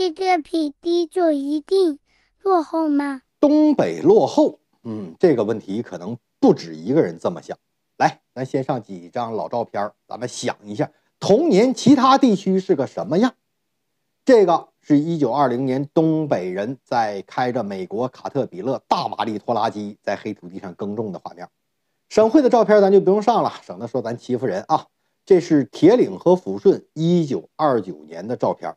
这个比低就一定落后吗？东北落后，嗯，这个问题可能不止一个人这么想。来，咱先上几张老照片，咱们想一下童年其他地区是个什么样。这个是一九二零年东北人在开着美国卡特彼勒大马力拖拉机在黑土地上耕种的画面。省会的照片咱就不用上了，省得说咱欺负人啊。这是铁岭和抚顺一九二九年的照片。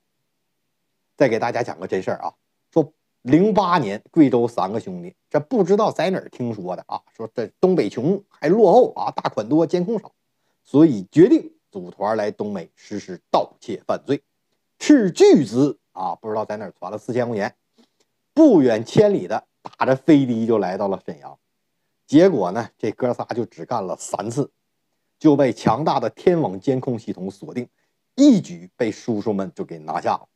再给大家讲个真事儿啊，说零八年贵州三个兄弟，这不知道在哪儿听说的啊，说这东北穷还落后啊，大款多监控少，所以决定组团来东北实施盗窃犯罪，斥巨资啊，不知道在哪儿攒了四千块钱，不远千里的打着飞的就来到了沈阳，结果呢，这哥仨就只干了三次，就被强大的天网监控系统锁定，一举被叔叔们就给拿下了。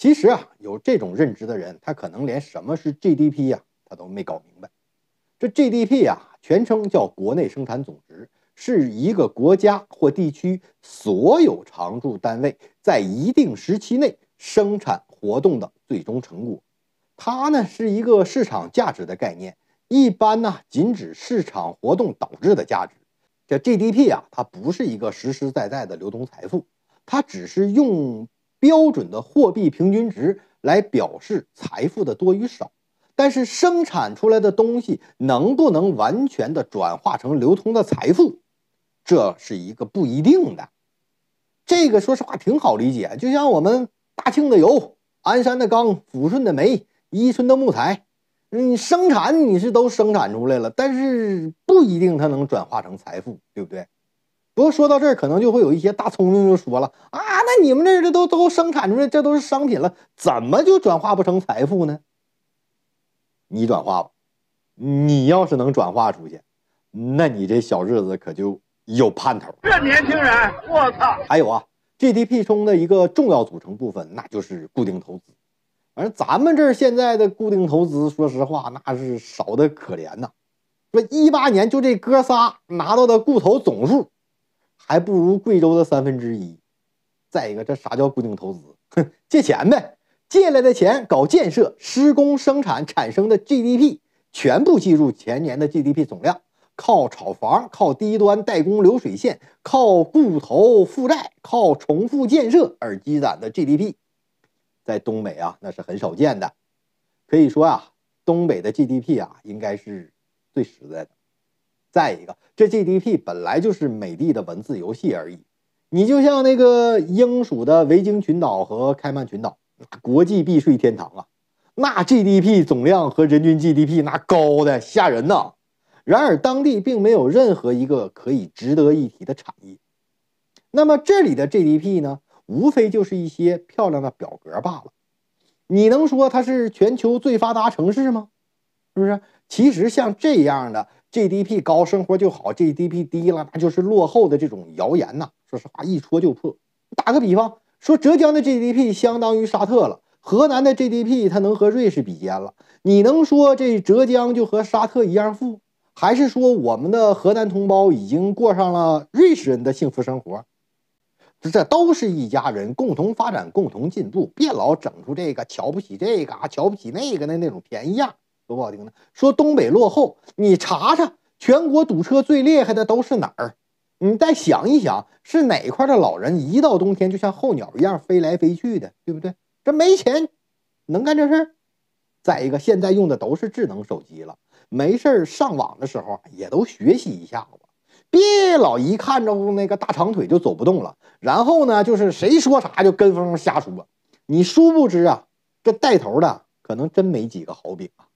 其实啊，有这种认知的人，他可能连什么是 GDP 呀，他都没搞明白。这 GDP 啊，全称叫国内生产总值，是一个国家或地区所有常住单位在一定时期内生产活动的最终成果。它呢是一个市场价值的概念，一般呢仅指市场活动导致的价值。这 GDP 啊，它不是一个实实在在的流通财富，它只是用。标准的货币平均值来表示财富的多与少，但是生产出来的东西能不能完全的转化成流通的财富，这是一个不一定的。这个说实话挺好理解，就像我们大庆的油、鞍山的钢、抚顺的煤、伊春的木材，嗯，生产你是都生产出来了，但是不一定它能转化成财富，对不对？过说到这儿，可能就会有一些大聪明就说了啊，那你们这这都都生产出来，这都是商品了，怎么就转化不成财富呢？你转化吧，你要是能转化出去，那你这小日子可就有盼头。这年轻人，我操！还有啊，GDP 中的一个重要组成部分，那就是固定投资。而咱们这儿现在的固定投资，说实话那是少的可怜呐。说一八年就这哥仨拿到的固投总数。还不如贵州的三分之一。再一个，这啥叫固定投资？哼，借钱呗，借来的钱搞建设、施工、生产产生的 GDP，全部计入前年的 GDP 总量。靠炒房、靠低端代工流水线、靠固投负债、靠重复建设而积攒的 GDP，在东北啊那是很少见的。可以说啊，东北的 GDP 啊，应该是最实在的。再一个，这 GDP 本来就是美帝的文字游戏而已。你就像那个英属的维京群岛和开曼群岛，国际避税天堂啊，那 GDP 总量和人均 GDP 那高的吓人呐。然而当地并没有任何一个可以值得一提的产业。那么这里的 GDP 呢，无非就是一些漂亮的表格罢了。你能说它是全球最发达城市吗？是不是？其实像这样的。GDP 高生活就好，GDP 低了那就是落后的这种谣言呐。说实话，一戳就破。打个比方，说浙江的 GDP 相当于沙特了，河南的 GDP 它能和瑞士比肩了，你能说这浙江就和沙特一样富，还是说我们的河南同胞已经过上了瑞士人的幸福生活？这都是一家人共同发展、共同进步，别老整出这个瞧不起这个啊，瞧不起那个那那种便宜样。多不好听呢。说东北落后，你查查全国堵车最厉害的都是哪儿？你再想一想，是哪块的老人一到冬天就像候鸟一样飞来飞去的，对不对？这没钱能干这事儿。再一个，现在用的都是智能手机了，没事儿上网的时候也都学习一下子，别老一看着那个大长腿就走不动了。然后呢，就是谁说啥就跟风瞎说，你殊不知啊，这带头的可能真没几个好饼啊。